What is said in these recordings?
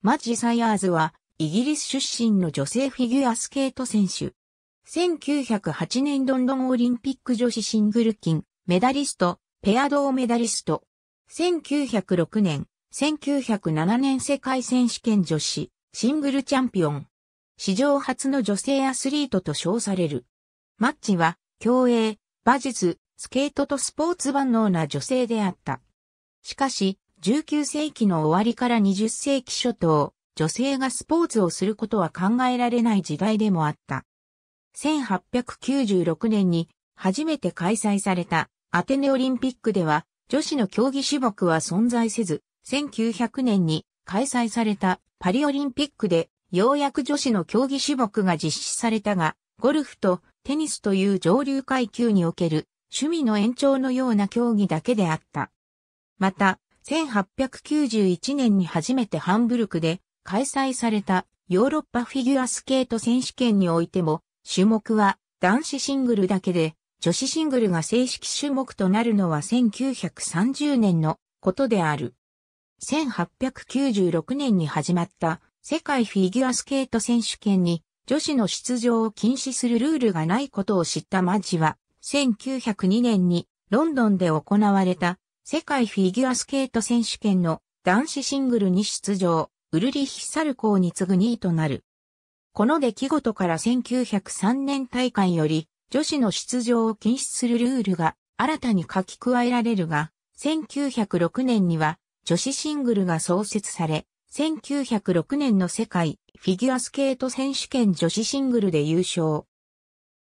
マッジ・サイアーズは、イギリス出身の女性フィギュアスケート選手。1908年ロンドンオリンピック女子シングル金、メダリスト、ペア同メダリスト。1906年、1907年世界選手権女子、シングルチャンピオン。史上初の女性アスリートと称される。マッチは、競泳、馬術、スケートとスポーツ万能な女性であった。しかし、19世紀の終わりから20世紀初頭、女性がスポーツをすることは考えられない時代でもあった。1896年に初めて開催されたアテネオリンピックでは女子の競技種目は存在せず、1900年に開催されたパリオリンピックでようやく女子の競技種目が実施されたが、ゴルフとテニスという上流階級における趣味の延長のような競技だけであった。また、1891年に初めてハンブルクで開催されたヨーロッパフィギュアスケート選手権においても、種目は男子シングルだけで、女子シングルが正式種目となるのは1930年のことである。1896年に始まった世界フィギュアスケート選手権に女子の出場を禁止するルールがないことを知ったマジは1902年にロンドンで行われた世界フィギュアスケート選手権の男子シングルに出場、ウルリヒ・サルコーに次ぐ2位となる。この出来事から1903年大会より女子の出場を禁止するルールが新たに書き加えられるが、1906年には女子シングルが創設され、1906年の世界フィギュアスケート選手権女子シングルで優勝。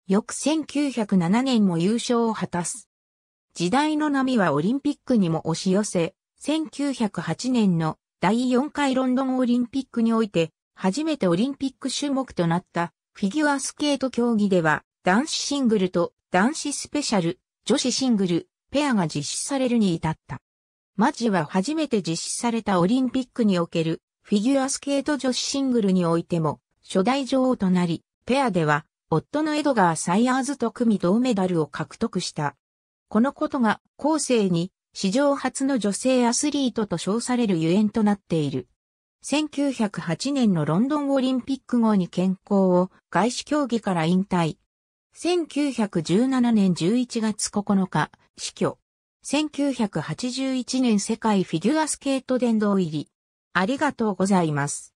翌1907年も優勝を果たす。時代の波はオリンピックにも押し寄せ、1908年の第4回ロンドンオリンピックにおいて、初めてオリンピック種目となったフィギュアスケート競技では、男子シングルと男子スペシャル、女子シングル、ペアが実施されるに至った。マジは初めて実施されたオリンピックにおけるフィギュアスケート女子シングルにおいても初代女王となり、ペアでは夫のエドガー・サイヤーズと組銅メダルを獲得した。このことが後世に史上初の女性アスリートと称されるゆえんとなっている。1908年のロンドンオリンピック後に健康を外資競技から引退。1917年11月9日、死去。1981年世界フィギュアスケート殿堂入り。ありがとうございます。